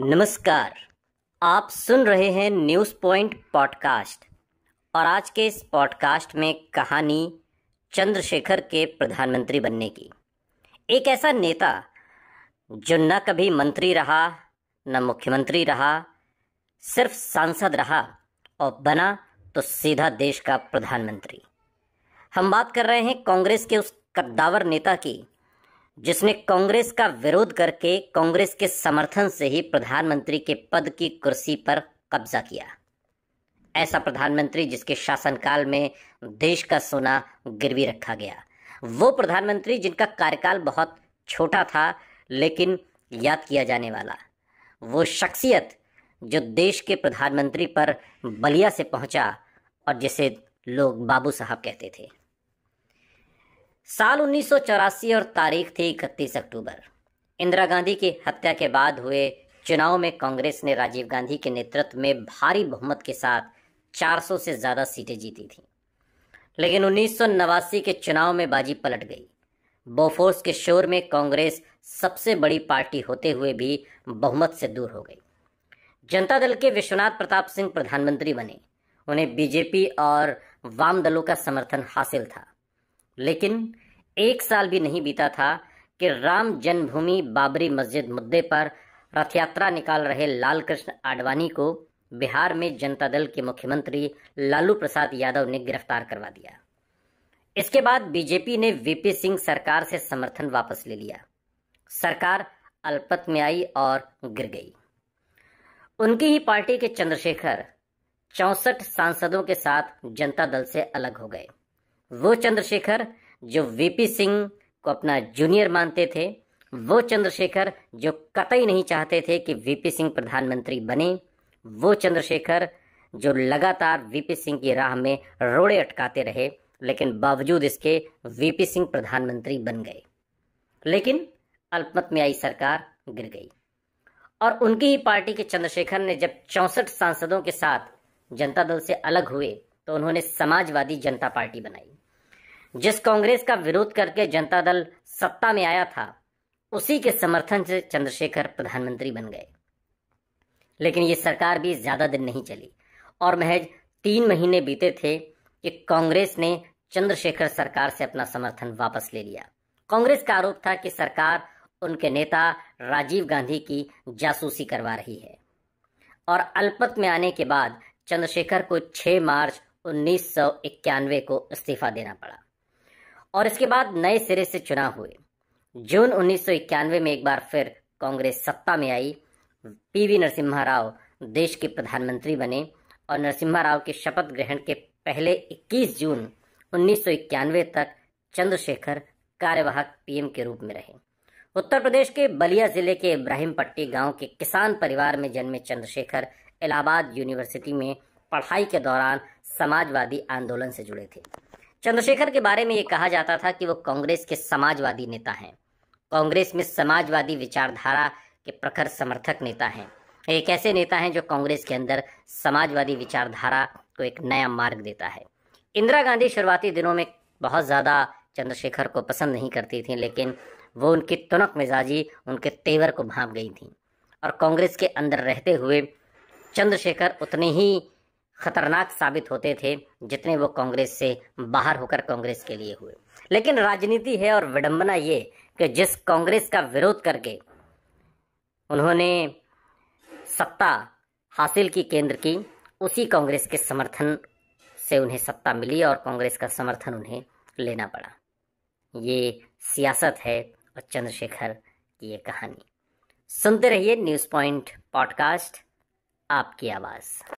नमस्कार आप सुन रहे हैं न्यूज़ पॉइंट पॉडकास्ट और आज के इस पॉडकास्ट में कहानी चंद्रशेखर के प्रधानमंत्री बनने की एक ऐसा नेता जो न कभी मंत्री रहा न मुख्यमंत्री रहा सिर्फ सांसद रहा और बना तो सीधा देश का प्रधानमंत्री हम बात कर रहे हैं कांग्रेस के उस कद्दावर नेता की जिसने कांग्रेस का विरोध करके कांग्रेस के समर्थन से ही प्रधानमंत्री के पद की कुर्सी पर कब्जा किया ऐसा प्रधानमंत्री जिसके शासनकाल में देश का सोना गिरवी रखा गया वो प्रधानमंत्री जिनका कार्यकाल बहुत छोटा था लेकिन याद किया जाने वाला वो शख्सियत जो देश के प्रधानमंत्री पर बलिया से पहुंचा और जिसे लोग बाबू साहब कहते थे साल उन्नीस और तारीख थी इकतीस अक्टूबर इंदिरा गांधी की हत्या के बाद हुए चुनाव में कांग्रेस ने राजीव गांधी के नेतृत्व में भारी बहुमत के साथ 400 से ज़्यादा सीटें जीती थीं लेकिन उन्नीस के चुनाव में बाजी पलट गई बोफोर्स के शोर में कांग्रेस सबसे बड़ी पार्टी होते हुए भी बहुमत से दूर हो गई जनता दल के विश्वनाथ प्रताप सिंह प्रधानमंत्री बने उन्हें बीजेपी और वाम दलों का समर्थन हासिल था लेकिन एक साल भी नहीं बीता था कि राम जन्मभूमि बाबरी मस्जिद मुद्दे पर रथ यात्रा निकाल रहे लाल कृष्ण आडवाणी को बिहार में जनता दल के मुख्यमंत्री लालू प्रसाद यादव ने गिरफ्तार करवा दिया इसके बाद बीजेपी ने वीपी सिंह सरकार से समर्थन वापस ले लिया सरकार अल्पत में आई और गिर गई उनकी ही पार्टी के चंद्रशेखर चौसठ सांसदों के साथ जनता दल से अलग हो गए वो चंद्रशेखर जो वीपी सिंह को अपना जूनियर मानते थे वो चंद्रशेखर जो कतई नहीं चाहते थे कि वीपी सिंह प्रधानमंत्री बने वो चंद्रशेखर जो लगातार वीपी सिंह की राह में रोड़े अटकाते रहे लेकिन बावजूद इसके वीपी सिंह प्रधानमंत्री बन गए लेकिन अल्पमत में आई सरकार गिर गई और उनकी ही पार्टी के चंद्रशेखर ने जब चौसठ सांसदों के साथ जनता दल से अलग हुए तो उन्होंने समाजवादी जनता पार्टी बनाई जिस कांग्रेस का विरोध करके जनता दल सत्ता में आया था उसी के समर्थन से चंद्रशेखर प्रधानमंत्री बन गए लेकिन ये सरकार भी ज्यादा दिन नहीं चली और महज तीन महीने बीते थे कि कांग्रेस ने चंद्रशेखर सरकार से अपना समर्थन वापस ले लिया कांग्रेस का आरोप था कि सरकार उनके नेता राजीव गांधी की जासूसी करवा रही है और अल्पत में आने के बाद चंद्रशेखर को 6 मार्च 1991 को इस्तीफा देना पड़ा और इसके बाद नए सिरे से चुनाव हुए जून 1991 में एक बार फिर कांग्रेस सत्ता में आई पीवी नरसिम्हा राव देश के प्रधानमंत्री बने और नरसिम्हा राव के शपथ ग्रहण के पहले 21 जून 1991 तक चंद्रशेखर कार्यवाहक पीएम के रूप में रहे उत्तर प्रदेश के बलिया जिले के इब्राहिम पट्टी गांव के किसान परिवार में जन्मे चंद्रशेखर इलाहाबाद यूनिवर्सिटी में पढ़ाई के दौरान समाजवादी आंदोलन से जुड़े थे चंद्रशेखर के बारे में ये कहा जाता था कि वो कांग्रेस के समाजवादी नेता हैं कांग्रेस में समाजवादी विचारधारा के प्रखर समर्थक नेता हैं एक ऐसे नेता हैं जो कांग्रेस के अंदर समाजवादी विचारधारा को एक नया मार्ग देता है इंदिरा गांधी शुरुआती दिनों में बहुत ज़्यादा चंद्रशेखर को पसंद नहीं करती थी लेकिन वो उनकी तुनक मिजाजी उनके तेवर को भाप गई थी और कांग्रेस के अंदर रहते हुए चंद्रशेखर उतने ही खतरनाक साबित होते थे जितने वो कांग्रेस से बाहर होकर कांग्रेस के लिए हुए लेकिन राजनीति है और विडंबना ये कि जिस कांग्रेस का विरोध करके उन्होंने सत्ता हासिल की केंद्र की उसी कांग्रेस के समर्थन से उन्हें सत्ता मिली और कांग्रेस का समर्थन उन्हें लेना पड़ा ये सियासत है और चंद्रशेखर की ये कहानी सुनते रहिए न्यूज़ पॉइंट पॉडकास्ट आपकी आवाज़